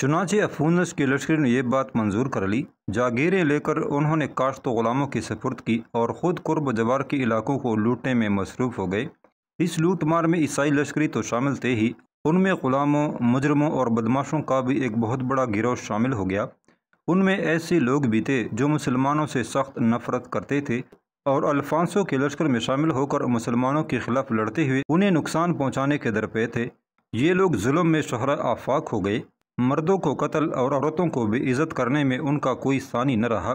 चुनाचे अफूनस के लश्कर ने यह बात मंजूर कर ली जागीरें लेकर उन्होंने काश्त ग़ुलामों की सफुर्द की और ख़ुद कुर्ब जवार के इलाकों को लूटने में मसरूफ़ हो गए इस लूटमार में ईसाई लश्करी तो शामिल थे ही उनमें ग़ुलामों मुजरमों और बदमाशों का भी एक बहुत बड़ा गिरोह शामिल हो गया उनमें ऐसे लोग भी थे जो मुसलमानों से सख्त नफरत करते थे और अल्फांसो के लश्कर में शामिल होकर मुसलमानों के खिलाफ लड़ते हुए उन्हें नुकसान पहुंचाने के दरपे थे ये लोग जुल्म में शहरा आफाक हो गए मर्दों को कत्ल और औरतों को भी इज़्ज़त करने में उनका कोई सानी न रहा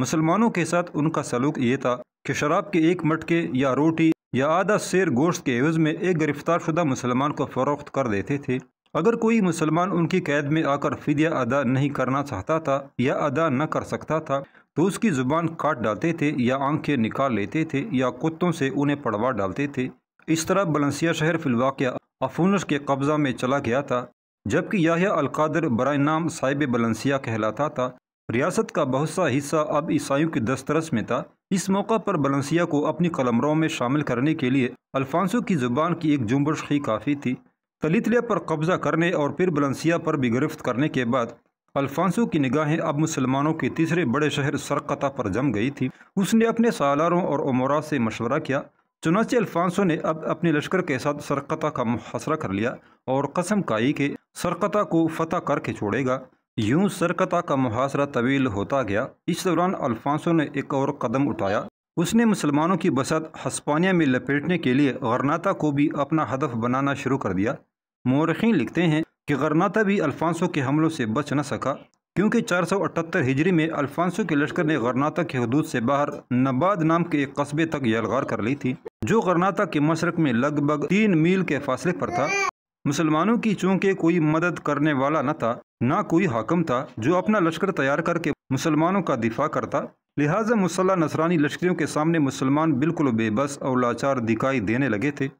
मुसलमानों के साथ उनका सलूक ये था कि शराब के एक मटके या रोटी या आधा शेर गोश्त के एवज़ में एक शुदा मुसलमान को फ़रोख्त कर देते थे अगर कोई मुसलमान उनकी कैद में आकर फिदिया अदा नहीं करना चाहता था या अदा न कर सकता था तो उसकी ज़ुबान काट डालते थे या आंखें निकाल लेते थे या कुत्तों से उन्हें पड़वा डालते थे इस तरह बलंसिया शहर फिलवाक़ अफूनस के कब्ज़ा में चला गया था जबकि याहिया अलकादर बर नाम साहिब बलंसिया कहलाता था रियासत का बहुत सा हिस्सा अब ईसाइयों की दस्तरस में था इस मौका पर बलंसिया को अपनी कलमरों में शामिल करने के लिए अल्फांसो की ज़ुबान की एक जुम्बश ही काफ़ी थी तलितलिया पर कब्ज़ा करने और फिर बलंसिया पर भी गिरफ्त करने के बाद अल्फांसो की निगाहें अब मुसलमानों के तीसरे बड़े शहर सरकता पर जम गई थी उसने अपने सालारों और उमरा से मशवरा किया चुनाचे अल्फांसो ने अब अपने लश्कर के साथ सरकता का मुहासरा कर लिया और कसम काई के सरकता को फतह करके छोड़ेगा यूं सरकता का मुहासरा तवील होता गया इस दौरान अल्फांसो ने एक और कदम उठाया उसने मुसलमानों की बसत हस्पानिया में लपेटने के लिए गरनाता को भी अपना हदफ बनाना शुरू कर दिया मौरखी लिखते हैं कि गरनाता भी अल्फांसो के हमलों से बच न सका क्योंकि चार सौ अठहत्तर हिजरी में अल्फांसो के लश्कर ने गरनाता के हदूद से बाहर नबाद नाम के एक कस्बे तक यलगार कर ली थी जो गरनाता के मशरक में लगभग तीन मील के फासले पर था मुसलमानों की चूंकि कोई मदद करने वाला न था न कोई हाकम था जो अपना लश्कर तैयार करके मुसलमानों का दिफा करता लिहाजा मुसल्ला नसरानी लश्करियों के सामने मुसलमान बिल्कुल बेबस और लाचार दिखाई देने लगे थे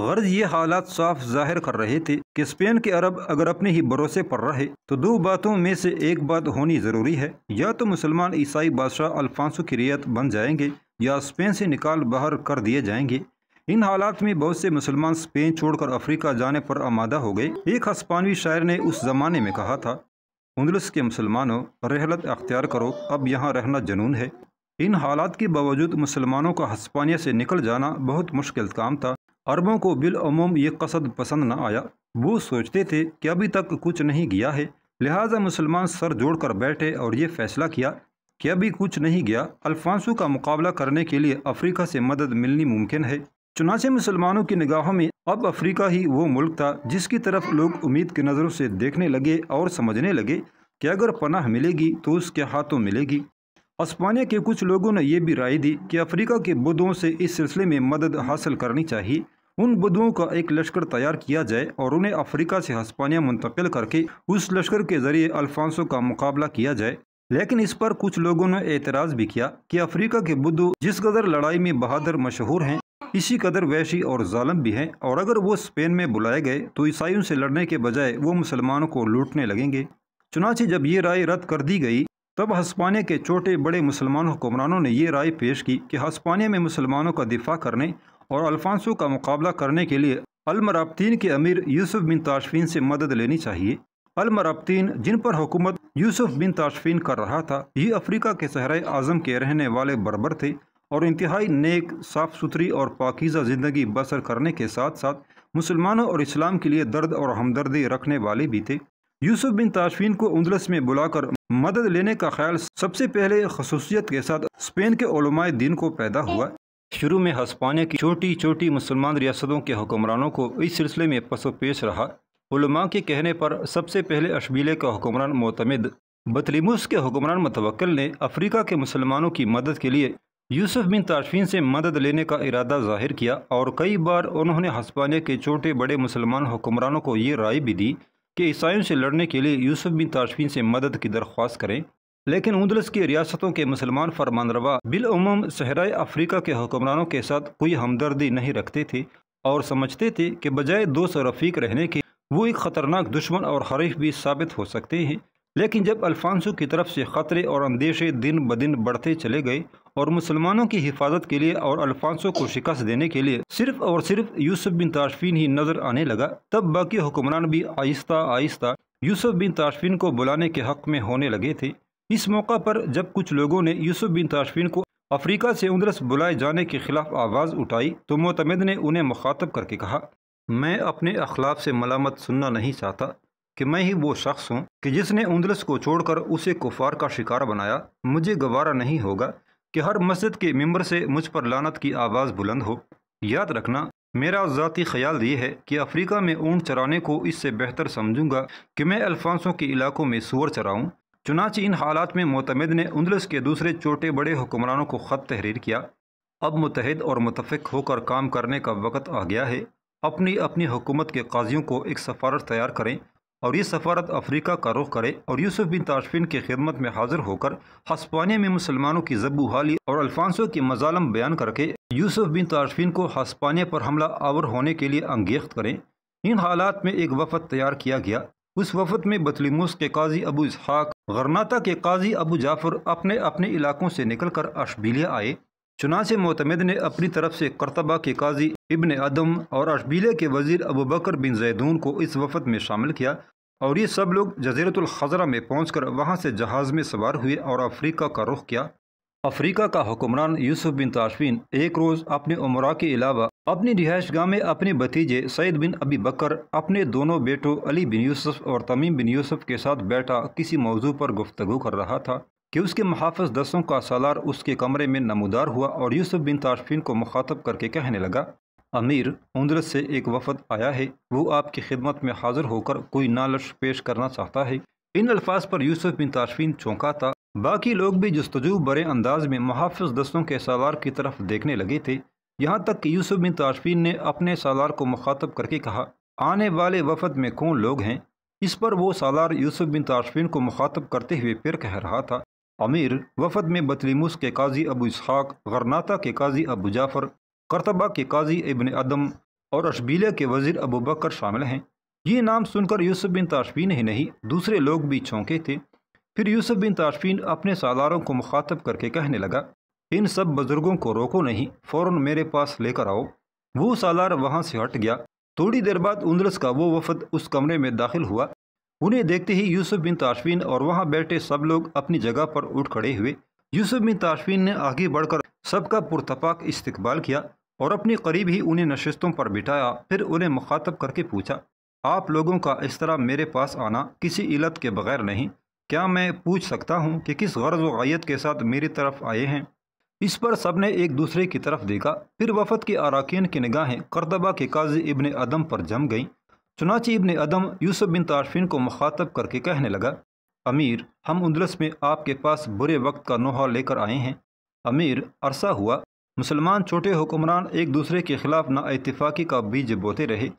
गर्ज ये हालात साफ जाहिर कर रहे थे कि स्पेन के अरब अगर अपने ही भरोसे पर रहे तो दो बातों में से एक बात होनी ज़रूरी है या तो मुसलमान ईसाई बादशाह अल्फांसो की रियत बन जाएंगे या स्पेन से निकाल बाहर कर दिए जाएंगे इन हालात में बहुत से मुसलमान स्पेन छोड़कर अफ्रीका जाने पर आमादा हो गए एक हस्पानवी शायर ने उस जमाने में कहा था उन्दलस के मुसलमानों रहलत अख्तियार करो अब यहाँ रहना जुनून है इन हालात के बावजूद मुसलमानों का हस्पानिया से निकल जाना बहुत मुश्किल काम था अरबों को बिलूम ये कसद पसंद न आया वो सोचते थे कि अभी तक कुछ नहीं गया है लिहाजा मुसलमान सर जोड़ कर बैठे और ये फैसला किया कि अभी कुछ नहीं गया अल्फांसो का मुकाबला करने के लिए अफ्रीका से मदद मिलनी मुमकिन है चुनाचे मुसलमानों की निगाहों में अब अफ्रीका ही वो मुल्क था जिसकी तरफ लोग उम्मीद की नज़रों से देखने लगे और समझने लगे कि अगर पनाह मिलेगी तो उसके हाथों मिलेगी इस्पानिया के कुछ लोगों ने यह भी राय दी कि अफ्रीका के बुद्धों से इस सिलसिले में मदद हासिल करनी चाहिए उन बुद्धों का एक लश्कर तैयार किया जाए और उन्हें अफ्रीका से हस्पानिया मुंतकिल करके उस लश्कर के जरिए अल्फांसो का मुकाबला किया जाए लेकिन इस पर कुछ लोगों ने एतराज़ भी किया कि अफ्रीका के बुद्ध जिस कदर लड़ाई में बहादुर मशहूर हैं इसी कदर वैशी और जालम भी हैं और अगर वो स्पेन में बुलाए गए तो ईसाइयों से लड़ने के बजाय वो मुसलमानों को लूटने लगेंगे चुनाची जब ये राय रद्द कर दी गई तब हस्पानिया के छोटे बड़े मुसलमान हुक्मरानों ने यह राय पेश की कि हस्पानिया में मुसलमानों का दिफा करने और अल्फांसो का मुकाबला करने के लिए अलमराबतीन के अमीर यूसुफ बिन ताशफीन से मदद लेनी चाहिए अलमराबतीन जिन पर हुकूमत यूसुफ बिन ताशफीन कर रहा था ये अफ्रीका के सहरा आज़म के रहने वाले बरबर थे और इंतहाई नेक साफ़ सुथरी और पाकिज़ा ज़िंदगी बसर करने के साथ साथ मुसलमानों और इस्लाम के लिए दर्द और हमदर्दी रखने वाले भी थे यूसुफ बिन ताशफीन को उंदलस में बुलाकर मदद लेने का ख्याल सबसे पहले खसूसियत के साथ स्पेन के ओलमाए दिन को पैदा हुआ शुरू में हस्पानिया की छोटी छोटी मुसलमान रियासतों के हुक्मरानों को इस सिलसिले में पसो पेश रहा उलमा के कहने पर सबसे पहले अशबीले का हुक्मरान मोतमद बतलीमुस के हुक्मरान मतवक्ल ने अफ्रीका के मुसलमानों की मदद के लिए यूसुफ बिन ताशफीन से मदद लेने का इरादा जाहिर किया और कई बार उन्होंने हस्पानिया के छोटे बड़े मुसलमान हुक्मरानों को ये राय भी दी कि ईसाइयों से लड़ने के लिए यूसुफ बिन ताशफिन से मदद की दरख्वास्त करें लेकिन उंदलस की रियासतों के मुसलमान फरमानरवा बिलुम सहरा अफ्रीका के हुक्मरानों के साथ कोई हमदर्दी नहीं रखते थे और समझते थे कि बजाय दोस्त रफीक रहने के वो एक ख़तरनाक दुश्मन और हरीफ भी साबित हो सकते हैं लेकिन जब अल्फांसो की तरफ से ख़तरे और अंदेशे दिन ब दिन बढ़ते चले गए और मुसलमानों की हिफाजत के लिए और अल्फांसो को शिकस्त देने के लिए सिर्फ और सिर्फ यूसुफ बिन ताशफिन ही नज़र आने लगा तब बाकी हुक्मरान भी आहिस्ता आहिस्ता यूसुफ बिन ताशफिन को बुलाने के हक़ में होने लगे थे इस मौका पर जब कुछ लोगों ने यूसुफ बिन ताशफिन को अफ्रीका से उंदरस बुलाए जाने के खिलाफ आवाज़ उठाई तो मोतमद ने उन्हें मुखातब करके कहा मैं अपने अखलाफ से मलामत सुनना नहीं चाहता कि मैं ही वो शख्स हूँ कि जिसने उंदलस को छोड़कर उसे कुफार का शिकार बनाया मुझे गवारा नहीं होगा कि हर मस्जिद के मेंबर से मुझ पर लानत की आवाज़ बुलंद हो याद रखना मेरा ज़ाती ख्याल ये है कि अफ्रीका में ऊँट चराने को इससे बेहतर समझूंगा कि मैं अल्फांसों के इलाकों में सूअर चराऊँ चुनाची इन हालात में मोतमद ने उंदलस के दूसरे छोटे बड़े हुक्मरानों को ख़त तहरीर किया अब मुतहद और मुतफ़ होकर काम करने का वक्त आ गया है अपनी अपनी हुकूमत के काजियों को एक सफारत तैयार करें और ये सफारत अफ्रीका का रुख करे और यूसुफ बिन ताशफिन की खिदमत में हाजिर होकर हस्पानिया में मुसलमानों की जब्बू हाली और अल्फांसो के मजालम बयान करके यूसुफ बिन ताशफिन को हस्पानिया पर हमला आवर होने के लिए अंगेख्त करें इन हालात में एक वफद तैयार किया गया उस वफद में बतलीमूस के काजी अबू इसहाक गरनाता के काजी अबू जाफर अपने अपने इलाकों से निकलकर अशबीलिया आए चुनाचे मोतमद ने अपनी तरफ से करतबा के काजी इबन अदम और अशबीले के वजीर अबू बकर बिन जैदून को इस वफद में शामिल किया और ये सब लोग जजीरतलखजरा में पहुँच कर वहाँ से जहाज़ में सवार हुए और अफ्रीका का रुख किया अफ्रीका का हुक्मरान यूसुफ बिन ताशवीन एक रोज़ अपने उमरा के अलावा अपनी रिहाइश गाह में अपने भतीजे सैद बिन अबी बकर अपने दोनों बेटों अली बिन यूसुफ और तमीम बिन यूसुफ के साथ बैठा किसी मौजू पर गुफ्तु कर रहा था कि उसके मुहाफ़ दसों का सालार उसके कमरे में नमोदार हुआ और यूसुफ बिन ताशफिन को मुखातब करके कहने लगा अमीर उंदरत से एक वफद आया है वो आपकी खिदमत में हाजिर होकर कोई नालश पेश करना चाहता है इन अल्फाज पर यूसुफ बिन तारफिन चौंका था बाकी लोग भी जस्तजू बड़े अंदाज में मुहाफ़ दस्तों के सालार की तरफ देखने लगे थे यहाँ तक कि यूसुफ बिन ताशफिन ने अपने सालार को मुखातब करके कहा आने वाले वफद में कौन लोग हैं इस पर वो सालार यूसुफ बिन ताशफिन को मुखातब करते हुए फिर कह रहा था अमीर वफद में बतलीमुस के काजी अबू इसहाक गरनाता के काजी अबू जाफ़र करतबा के काजी इबन अदम और अशबीले के वज़ीर अबू बकर शामिल हैं ये नाम सुनकर यूसुफ बिन ताशफीन ही नहीं दूसरे लोग भी चौंके थे फिर यूसुफ बिन ताशफीन अपने सालारों को मुखातब करके कहने लगा इन सब बुज़ुर्गों को रोको नहीं फ़ौर मेरे पास लेकर आओ वो सालार वहाँ से हट गया थोड़ी देर बाद उंदरस का वो वफद उस कमरे में दाखिल हुआ उन्हें देखते ही यूसुफ बिन ताशफिन और वहाँ बैठे सब लोग अपनी जगह पर उठ खड़े हुए यूसुफ बिन ताशफिन ने आगे बढ़कर सबका पुरतपाक इस्तकबाल किया और अपने करीब ही उन्हें नशस्तों पर बिठाया फिर उन्हें मुखातब करके पूछा आप लोगों का इस तरह मेरे पास आना किसी इलत के बगैर नहीं क्या मैं पूछ सकता हूँ कि किस गर्ज वायत के साथ मेरी तरफ आए हैं इस पर सब ने एक दूसरे की तरफ देखा फिर वफद के अरकान की निगाहें करतबा के काजी इबन अदम पर जम गईं चुनाची इबन अदम यूसुफ बिन तारफिन को मुखातब करके कहने लगा अमीर हम उंदलस में आपके पास बुरे वक्त का नोहा लेकर आए हैं अमीर अरसा हुआ मुसलमान छोटे हुक्मरान एक दूसरे के खिलाफ नाइतफाक़ी का बीज बोते रहे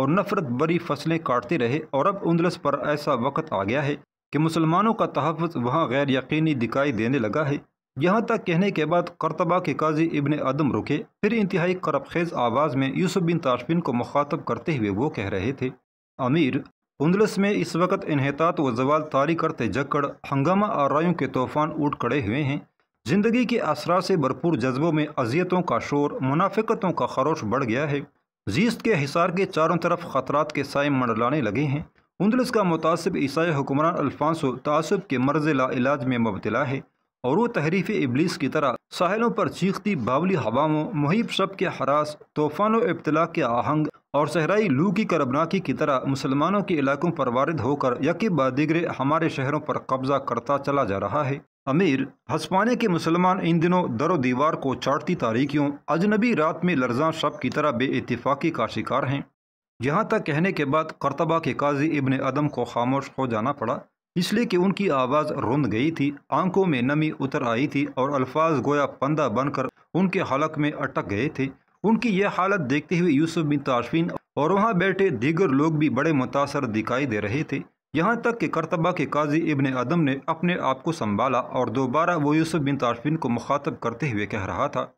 और नफरत बड़ी फसलें काटते रहे और अब उंदलस पर ऐसा वक्त आ गया है कि मुसलमानों का तहफ़ वहाँ गैर यकीनी दिखाई देने लगा है यहाँ तक कहने के बाद करतबा के काजी इबन आदम रुके फिर इंतहाई खेज़ आवाज़ में यूसुफ बिन ताशबिन को मुखातब करते हुए वो कह रहे थे अमीर उंदलस में इस वक्त इन्हतात व जवाल तारी करते जकड़ हंगामा आरयों के तूफान उठ खड़े हुए हैं ज़िंदगी के असरा से भरपूर जज्बों में अजियतों का शोर मुनाफिकतों का खरोश बढ़ गया है जीस्त के हिसार के चारों तरफ खतरात के साय मंडलाने लगे हैं उन्दलस का मुतासब ईसाई हुक्मरान अल्फांसो तसब के मर्ज ला इलाज में मुबतला है और वो तहरीफ इबलीस की तरह साहिलों पर चीखती बावली हवाओं मुहिब शब के हरास तूफ़ान इब्तला के आहंग और सहराई लू की करबनाकी की तरह मुसलमानों के इलाकों पर वारद होकर यके बादिगरे हमारे शहरों पर कब्जा करता चला जा रहा है अमीर हसपाने के मुसलमान इन दिनों दरो दीवार को चाटती तारीखियों अजनबी रात में लर्जा शब की तरह इतफाकी का शिकार हैं यहाँ तक कहने के बाद करतबा के काजी इबन अदम को खामोश हो जाना पड़ा इसलिए कि उनकी आवाज़ रुंद गई थी आंखों में नमी उतर आई थी और अल्फाज गोया पंदा बनकर उनके हलक में अटक गए थे उनकी यह हालत देखते हुए यूसुफ बिन ताशफिन और वहाँ बैठे दीगर लोग भी बड़े मुतासर दिखाई दे रहे थे यहाँ तक कि करतबा के काजी इबन अदम ने अपने आप को संभाला और दोबारा वो यूसुफ बिन ताशफिन को मुखातब करते हुए कह रहा था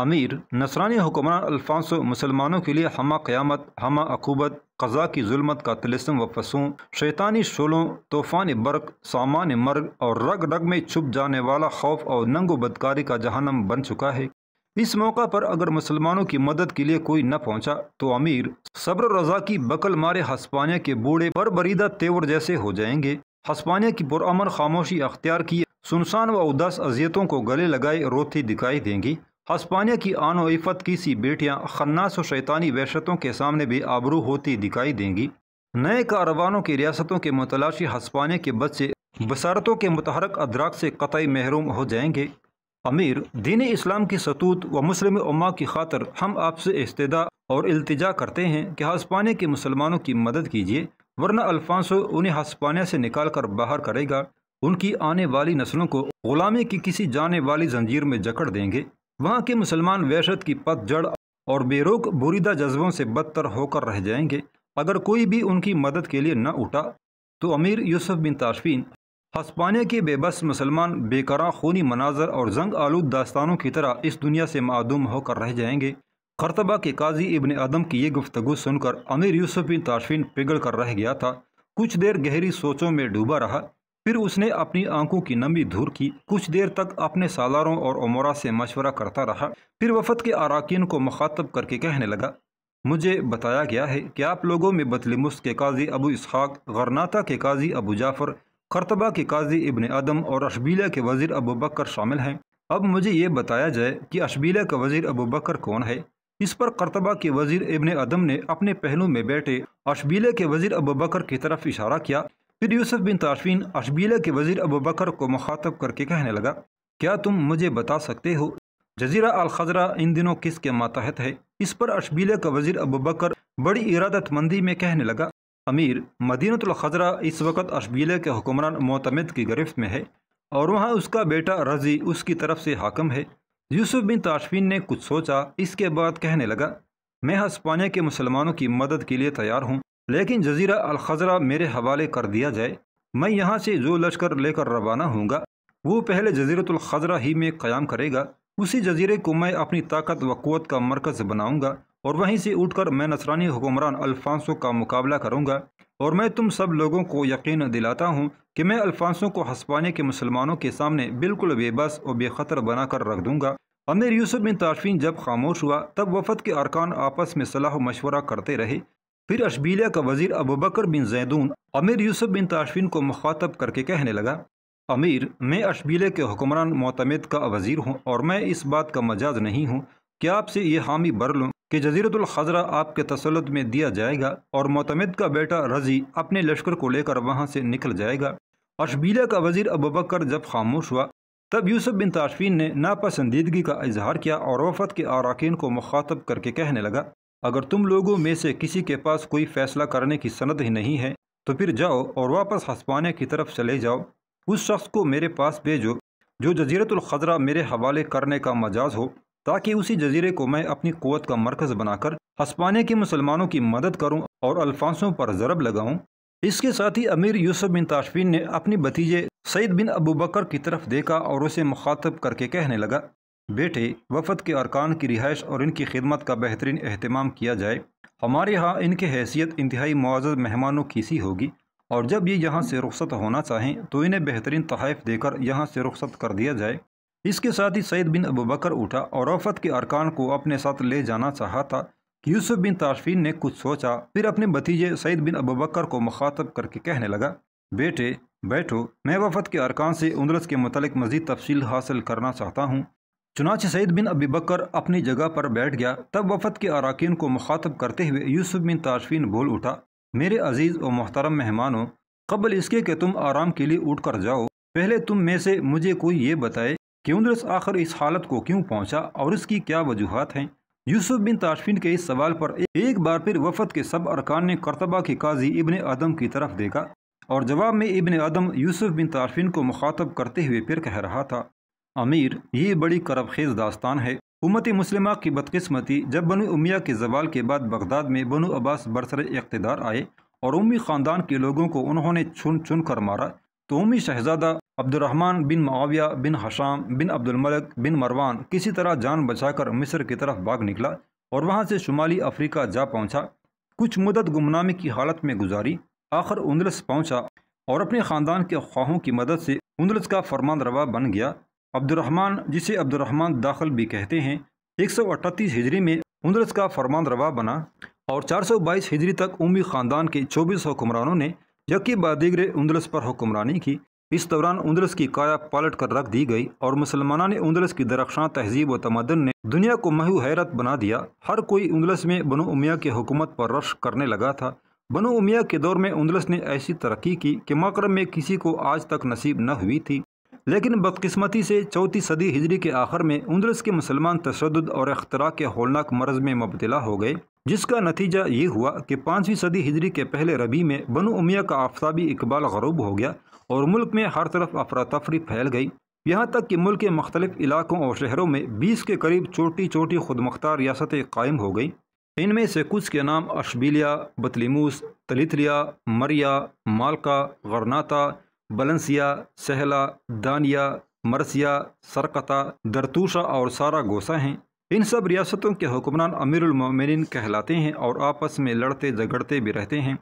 अमीर नसरानी हुक्मरान अल्फांसो मुसलमानों के लिए हमा क़्यामत हमा अकूबत कज़ा की जुल्मत का तिलस्म व फसूँ शैतानी शोलों तूफ़ान बर्क सामान मर्ग और रग रग में छुप जाने वाला खौफ और नंगो बदकारी का जहनम बन चुका है इस मौका पर अगर मुसलमानों की मदद के लिए कोई न पहुंचा, तो अमीर सब्र रजा की बकल मारे हस्पानिया के बूढ़े पर बरीदा तेवर जैसे हो जाएंगे हस्पानिया की पुरमन खामोशी अख्तियार किए सुनसान व उदास अजियतों को गले लगाए रोती दिखाई देंगी हस्पानिया की आनो की सी बेटियाँ खन्नास और शैतानी वहशतों के सामने भी आबरू होती दिखाई देंगी नए कारवानों की रियासतों के मतलाशी हस्पानिया के बच्चे बसारतों के मतहरक अदराक से कतई महरूम हो जाएंगे अमीर दीन इस्लाम की सतूत व मुस्लिम उमा की खातर हम आपसे इस्तः और अल्तजा करते हैं कि हस्पानिया के मुसलमानों की मदद कीजिए वरना अल्फांसो उन्हें हस्पानिया से निकाल कर बाहर करेगा उनकी आने वाली नस्लों को ग़ुलामी की किसी जाने वाली जंजीर में जकड़ देंगे वहाँ के मुसलमान वहशत की पतझड़ और बेरोक बुरीदा जज्बों से बदतर होकर रह जाएंगे अगर कोई भी उनकी मदद के लिए न उठा तो अमीर यूसुफ बिन ताशफीन हस्पानिया के बेबस मुसलमान बेकरा खूनी मनाजर और जंग आलूद दास्तानों की तरह इस दुनिया से मदूम होकर रह जाएंगे खरतबा के काजी इबन आदम की ये गुफ्तगु सुनकर अमीर यूसुफ बिन ताशफीन पिघल कर रह गया था कुछ देर गहरी सोचों में डूबा रहा फिर उसने अपनी आंखों की नमी दूर की कुछ देर तक अपने सालारों और उमरा से मशवरा करता रहा फिर वफद के अरकान को मखातब करके कहने लगा मुझे बताया गया है कि आप लोगों में बतलमुस के काजी अबू इसहाक गरनाता के काजी अबू जाफ़र करतबा के काजी इबन आदम और अशबीला के वज़ीर अबू बकर शामिल हैं अब मुझे ये बताया जाए कि अशबीला का वज़ीर अबू बकर कौन है इस पर करतबा के वजीर इबन अदम ने अपने पहलू में बैठे अशबीले के वजीर अबू बकर की तरफ इशारा किया फिर यूसुफ बिन ताशवीन अशबीला के वजीर अबू बकर को मुखातब करके कहने लगा क्या तुम मुझे बता सकते हो जजीरा अल खजरा इन दिनों किसके मातहत है इस पर अशबीला का वजीर अबू बकर बड़ी इरादतमंदी में कहने लगा अमीर मदीनतुल खजरा इस वक्त अशबीला के हुक्मरान मोतमद की गिरफ्त में है और वहाँ उसका बेटा रजी उसकी तरफ से हाकम है यूसुफ बिन ताशफीन ने कुछ सोचा इसके बाद कहने लगा मैं हस्पानिया के मुसलमानों की मदद के लिए तैयार हूँ लेकिन जजीरा अलखजरा मेरे हवाले कर दिया जाए मैं यहाँ से जो लश्कर लेकर रवाना होऊंगा वो पहले जजीरतुल्खजरा ही में क़्याम करेगा उसी जजीरे को मैं अपनी ताकत व क़वत का मरकज़ बनाऊँगा और वहीं से उठकर मैं नसरानी हुक्मरान अल्फांसो का मुकाबला करूँगा और मैं तुम सब लोगों को यकीन दिलाता हूँ कि मैं अल्फांसो को हंसपाने के मुसलमानों के सामने बिल्कुल बेबस और बेखतर बनाकर रख दूँगा अमीर यूसुफ बिन ताशफीन जब खामोश हुआ तब वफद के अरकान आपस में सलाह मशवरा करते रहे फिर अशबीलिया का वजीर अबू बकर बिन जैदून अमीर यूसुफ बिन ताशफिन को मुखातब करके कहने लगा अमीर मैं अशबीले के हुक्मरान मोतमद का वजीर हूँ और मैं इस बात का मजाज नहीं हूँ कि आपसे ये हामी भर लूँ कि जजीरतलखजरा आपके तसलत में दिया जाएगा और मोतमद का बेटा रजी अपने लश्कर को लेकर वहाँ से निकल जाएगा अशबीला का वजीर अबू बकर जब खामोश हुआ तब यूसुफ बिन ताशफिन ने नापसंदीदगी का इजहार किया और वफद के अरकान को मुखातब करके कहने लगा अगर तुम लोगों में से किसी के पास कोई फैसला करने की सनद ही नहीं है तो फिर जाओ और वापस हस्पानिया की तरफ चले जाओ उस शख्स को मेरे पास भेजो जो जजीरतुल खजरा मेरे हवाले करने का मजाज हो ताकि उसी जजीरे को मैं अपनी क़वत का मरकज़ बनाकर हस्पानिया के मुसलमानों की मदद करूँ और अल्फांसों पर ज़रब लगाऊँ इसके साथ ही अमीर यूसुफ बिन ताशफीन ने अपने भतीजे सईद बिन अबू बकर की तरफ देखा और उसे मुखातब करके कहने लगा बेटे वफद के अरकान की रिहाइश और इनकी खिदमत का बेहतरीन अहतमाम किया जाए हमारे यहाँ इनकी हैसियत इंतहाई मुआज़ मेहमानों की सी होगी और जब ये यहाँ से रुख्सत होना चाहें तो इन्हें बेहतरीन तहफ़ देकर यहाँ से रुख्सत कर दिया जाए इसके साथ ही सैद बिन अबू बकर उठा और वफद के अरकान को अपने साथ ले जाना चाहा था कि यूसुफ बिन तारफीन ने कुछ सोचा फिर अपने भतीजे सैद बिन अबू बकर को मुखातब करके कहने लगा बेटे बैठो मैं वफद के अरकान से उंदरस के मतलब मज़ीद तफसील हासिल करना चाहता हूँ चुनाच सईद बिन अबी बकर अपनी जगह पर बैठ गया तब वफद के अरकान को मुखातब करते हुए यूसुफ बिन ताशफिन बोल उठा मेरे अजीज़ और मोहतरम मेहमानों कबल इसके कि तुम आराम के लिए उठ कर जाओ पहले तुम में से मुझे कोई ये बताए कि उन्द्रस आखिर इस हालत को क्यों पहुँचा और इसकी क्या वजूहत हैं यूसुफ बिन ताशफिन के इस सवाल पर एक बार फिर वफद के सब अरकान ने करतबा के काजी इबन आदम की तरफ देखा और जवाब में इबन आदम यूसुफ बिन ताशफिन को मुखातब करते हुए फिर कह रहा था अमीर ये बड़ी करबखेज दास्तान है उमत मुस्लिम की बदकस्मती जब बनु उमिया के जवाल के बाद बगदाद में बनु अब्बास बरसर इकतदार आए और उम्मी ख़ानदान के लोगों को उन्होंने चुन चुन कर मारा तो उम्मी शहजादा अब्दुलरहमान बिन माविया बिन हशाम बिन अब्दुलमलक बिन मरवान किसी तरह जान बचाकर मिस्र की तरफ भाग निकला और वहाँ से शुमाली अफ्रीका जा पहुँचा कुछ मुदत गुमनामी की हालत में गुजारी आखिर उन्दलस पहुँचा और अपने ख़ानदान के ख्वाहों की मदद से उन्दलस का फरमान रवा बन गया अब्दुलरहमान जिसे अब्दुलरहमान दाखिल भी कहते हैं एक सौ अट्ठतीस हिजरी में उन्द्रस का फरमान रवा बना और चार सौ बाईस हिजरी तक उमी ख़ानदान के चौबीस हुक्मरानों ने यकी बादिगर उन्दलस पर हुक्मरानी की इस दौरान उन्दलस की काया पलट कर रख दी गई और मुसलमाना ने उन्दलस की दरख्शां तहजीब व तमदन ने दुनिया को महू हैरत बना दिया हर कोई उन्दलस में बनो उमिया की हुकूमत पर रश करने लगा था बनो उमिया के दौर में उन्दलस ने ऐसी तरक्की की कि मकर में किसी को आज तक नसीब न हुई थी लेकिन बदकिस्मती से चौथी सदी हिजरी के आखिर में उन्द्रस के मुसलमान तशद और अख्तरा के होलनाक मर्ज में मुबतला हो गए जिसका नतीजा ये हुआ कि पाँचवीं सदी हिजरी के पहले रबी में बनु उमिया का आफ्ताबी इकबाल गरूब हो गया और मुल्क में हर तरफ अफरा तफरी फैल गई यहाँ तक कि मुल्क के मुख्तलिफ इलाकों और शहरों में बीस के करीब छोटी छोटी खुद मुख्तार रियासतें कायम हो गई इनमें से कुछ के नाम अशबीलिया बतलीमूस तलितलिया मरिया मालका गरनाता बलंसिया सहला दानिया मरसिया सरकता दरतूशा और सारा गोसा हैं इन सब रियासतों के हुक्मरान अमीरमिन कहलाते हैं और आपस में लड़ते झगड़ते भी रहते हैं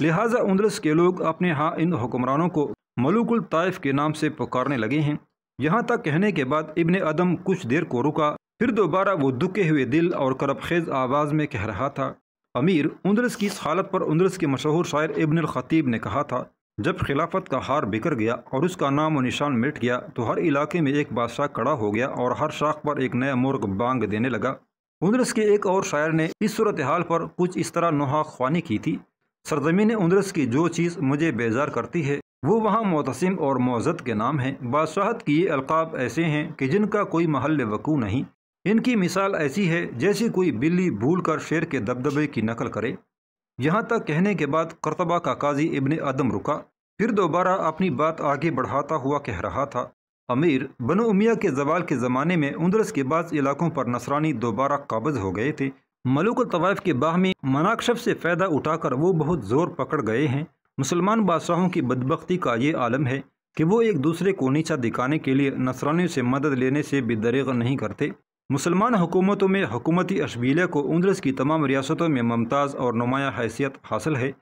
लिहाजा उन्द्रस के लोग अपने यहाँ इन हुक्मरानों को मलुकुल ताइफ के नाम से पुकारने लगे हैं यहाँ तक कहने के बाद इबन अदम कुछ देर को रुका फिर दोबारा वो दुखे हुए दिल और करबखेज़ आवाज़ में कह रहा था अमीर उन्द्रस की इस हालत पर उन्द्रस के मशहूर शायर इबन ख़तीब ने कहा था जब खिलाफत का हार बिखर गया और उसका नाम और निशान मिट गया तो हर इलाके में एक बादशाह खड़ा हो गया और हर शाख पर एक नया मुर्ग बांग देने लगा उन्द्रस के एक और शायर ने इस सूरत हाल पर कुछ इस तरह नुहा ख्वानी की थी सरजमीन उन्द्रस की जो चीज़ मुझे बेजार करती है वो वहाँ मोतसम और मोज़त के नाम हैं बादशाहत की ये अलकाब ऐसे हैं कि जिनका कोई महल वकू नहीं इनकी मिसाल ऐसी है जैसे कोई बिल्ली भूल कर शेर के दबदबे की नकल करे यहाँ तक कहने के बाद करतबा का काजी इबन आदम रुका फिर दोबारा अपनी बात आगे बढ़ाता हुआ कह रहा था अमीर बनो उमिया के जवाल के ज़माने में उंदरस के बाद इलाकों पर नसरानी दोबारा काबज हो गए थे मलुक तवायफ के बाह में मनाक्षब से फ़ायदा उठाकर वो बहुत ज़ोर पकड़ गए हैं मुसलमान बादशाहों की बदबख्ती का ये आलम है कि वो एक दूसरे को नीचा दिखाने के लिए नसरानियों से मदद लेने से भी दरेगा नहीं करते मुसलमान हुकूमतों में हुकूमती अशबीलिया को उन्द्रस की तमाम रियासतों में ममताज़ और नुमाया हैसियत हासिल है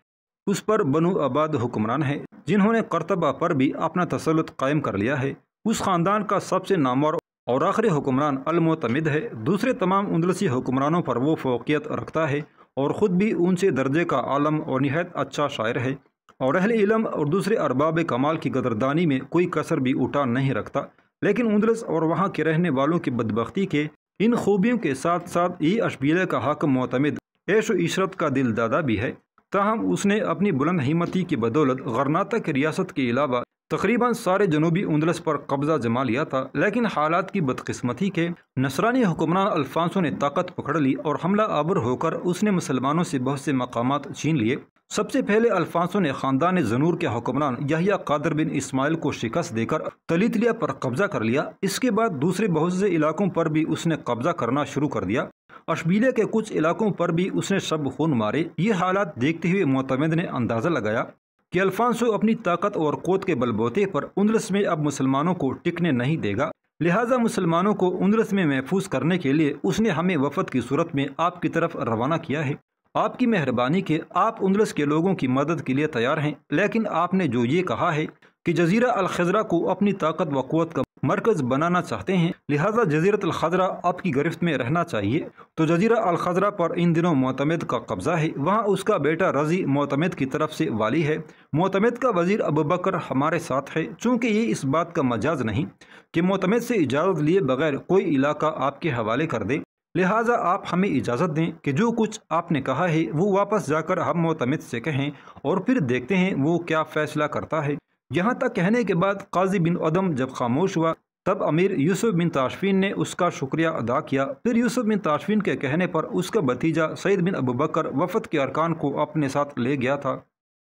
उस पर बनु आबाद हुक्मरान है जिन्होंने करतबा पर भी अपना तसलत कायम कर लिया है उस ख़ानदान का सबसे नामवर और आखिरी हुक्मरान अलमतमद है दूसरे तमाम उंदलसी हुक्मरानों पर वो फोकियत रखता है और ख़ुद भी ऊंचे दर्जे का आलम और नहायत अच्छा शायर है और अहल इलम और दूसरे अरबाब कमाल की गदरदानी में कोई कसर भी उठा नहीं रखता लेकिन उंदलस और वहाँ के रहने वालों की बदबख्ती के इन खूबियों के साथ साथ ये अशबीले का हक मोतमद ऐश इशरत का दिल दादा भी है ताहम उसने अपनी बुलंद हिम्मती की बदौलत गरनाता की रियासत के अलावा तकरीबन सारे जनूबी उंदलस पर कब्जा जमा लिया था लेकिन हालात की बदकस्मती के नसरानी हुक्मरान अल्फांसो ने ताकत पकड़ ली और हमला आबर होकर उसने मुसलमानों से बहुत से मकाम छीन लिए सबसे पहले अल्फांसो ने खानदान जनूर के हुक्मरान यहिया कादर बिन इस्माइल को शिकस्त देकर तलीतलिया पर कब्जा कर लिया इसके बाद दूसरे बहुत से इलाकों पर भी उसने कब्जा करना शुरू कर दिया अशबीले के कुछ इलाकों पर भी उसने शब खून मारे ये हालात देखते हुए मोतमद ने अंदाज़ा लगाया कि अल्फांसो अपनी ताकत और कोत के बलबोते पर उनलस में अब मुसलमानों को टिकने नहीं देगा लिहाजा मुसलमानों को उन्द्रस में महफूज करने के लिए उसने हमें वफद की सूरत में आपकी तरफ रवाना किया है आपकी मेहरबानी के आप उन्दलस के लोगों की मदद के लिए तैयार हैं लेकिन आपने जो ये कहा है कि जजीरा अलखजरा को अपनी ताकत व क़वत का मरकज़ बनाना चाहते हैं लिहाजा जजीरत अलखजरा आपकी गिरफ्त में रहना चाहिए तो जजीरा अलखजरा पर इन दिनों मोतमद का कब्ज़ा है वहाँ उसका बेटा रजी मोतमद की तरफ से वाली है मोतमद का वजीर अबू बकर हमारे साथ है चूँकि ये इस बात का मजाज नहीं कि मोतमद से इजाज़त लिए बगैर कोई इलाका आपके हवाले कर दे लिहाजा आप हमें इजाज़त दें कि जो कुछ आपने कहा है वो वापस जाकर हम मोतमद से कहें और फिर देखते हैं वो क्या फ़ैसला करता है यहाँ तक कहने के बाद काजी बिन अदम जब खामोश हुआ तब अमीर यूसुफ बिन ताशफिन ने उसका शुक्रिया अदा किया फिर यूसुफ बिन ताशफिन के कहने पर उसका भतीजा सईद बिन अबू बकर वफद के अरकान को अपने साथ ले गया था